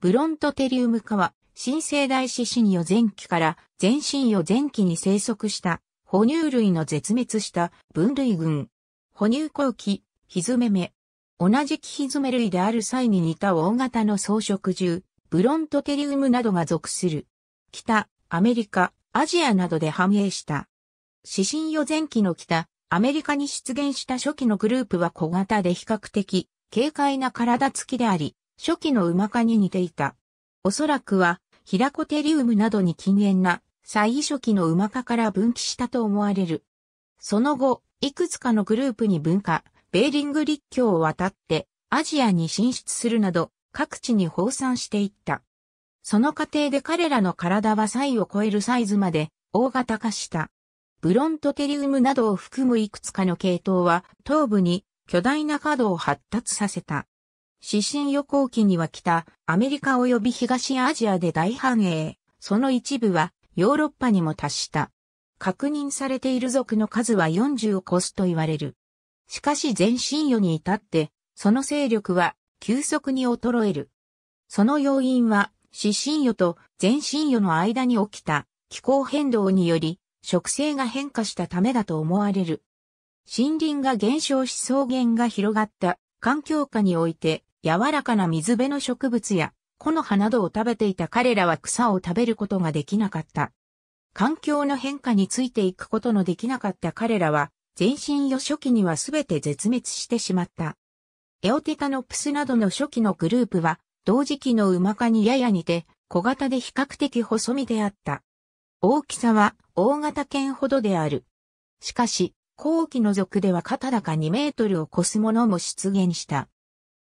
ブロントテリウム科は、新生代四子予前期から全身予前期に生息した哺乳類の絶滅した分類群。哺乳後期、ヒズメメ。同じキヒズメ類である際に似た大型の草食獣、ブロントテリウムなどが属する。北、アメリカ、アジアなどで繁栄した。死神予前期の北、アメリカに出現した初期のグループは小型で比較的軽快な体つきであり、初期の馬科に似ていた。おそらくは、ヒラコテリウムなどに禁煙な、最初期の馬科から分岐したと思われる。その後、いくつかのグループに分化、ベーリング陸橋を渡って、アジアに進出するなど、各地に放散していった。その過程で彼らの体は歳を超えるサイズまで、大型化した。ブロントテリウムなどを含むいくつかの系統は、頭部に巨大な角を発達させた。指針予行期には北、アメリカ及び東アジアで大繁栄。その一部はヨーロッパにも達した。確認されている族の数は40を超すと言われる。しかし前神予に至って、その勢力は急速に衰える。その要因は、指神予と前神予の間に起きた気候変動により、植生が変化したためだと思われる。森林が減少し草原が広がった環境下において、柔らかな水辺の植物や木の葉などを食べていた彼らは草を食べることができなかった。環境の変化についていくことのできなかった彼らは、全身予初期にはすべて絶滅してしまった。エオテタノプスなどの初期のグループは、同時期の馬化にやや似て、小型で比較的細身であった。大きさは大型犬ほどである。しかし、後期の族では肩高2メートルを超すものも出現した。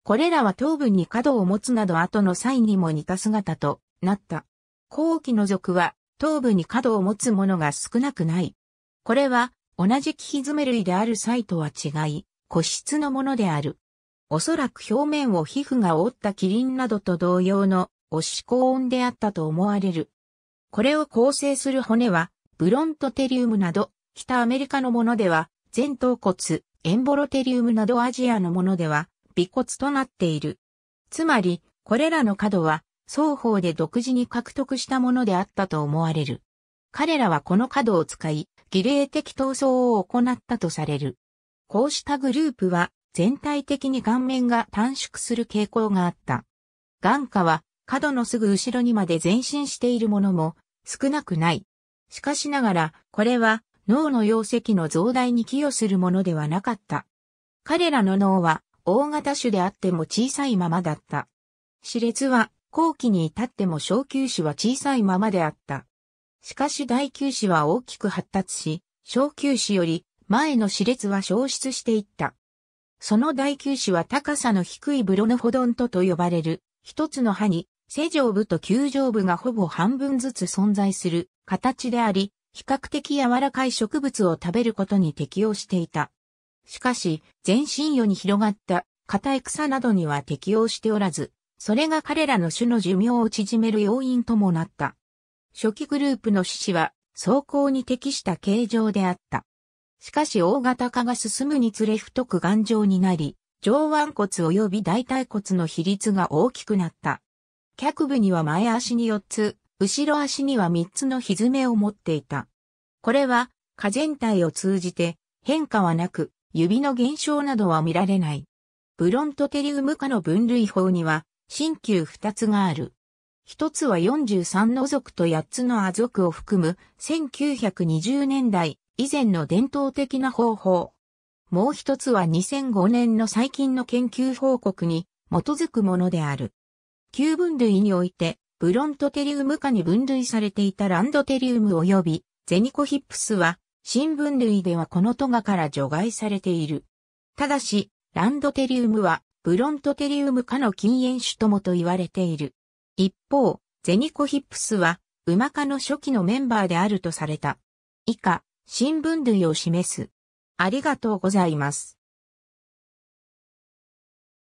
これらは頭部に角を持つなど後の際にも似た姿となった。後期の属は頭部に角を持つものが少なくない。これは同じキヒズメ類である際とは違い、個室のものである。おそらく表面を皮膚が覆ったキリンなどと同様のおし高音であったと思われる。これを構成する骨は、ブロントテリウムなど、北アメリカのものでは、前頭骨、エンボロテリウムなどアジアのものでは、尾骨となっている。つまり、これらの角は双方で独自に獲得したものであったと思われる。彼らはこの角を使い、儀礼的闘争を行ったとされる。こうしたグループは全体的に顔面が短縮する傾向があった。眼下は角のすぐ後ろにまで前進しているものも少なくない。しかしながら、これは脳の容積の増大に寄与するものではなかった。彼らの脳は大型種であっても小さいままだった。熾烈は後期に至っても小球種は小さいままであった。しかし大球種は大きく発達し、小球種より前の熾烈は消失していった。その大球種は高さの低いブロノホドントと呼ばれる一つの歯に正常部と球状部がほぼ半分ずつ存在する形であり、比較的柔らかい植物を食べることに適応していた。しかし、全身魚に広がった硬い草などには適応しておらず、それが彼らの種の寿命を縮める要因ともなった。初期グループの種子は、走行に適した形状であった。しかし大型化が進むにつれ太く頑丈になり、上腕骨及び大腿骨の比率が大きくなった。脚部には前足に4つ、後ろ足には3つの蹄を持っていた。これは、下全体を通じて変化はなく、指の減少などは見られない。ブロントテリウム化の分類法には、新旧二つがある。一つは43の族と8つの亜族を含む1920年代以前の伝統的な方法。もう一つは2005年の最近の研究報告に基づくものである。旧分類において、ブロントテリウム化に分類されていたランドテリウム及びゼニコヒップスは新聞類ではこのトガから除外されている。ただし、ランドテリウムはブロントテリウム科の禁煙種ともと言われている。一方、ゼニコヒップスは、ウマ科の初期のメンバーであるとされた。以下、新聞類を示す。ありがとうございます。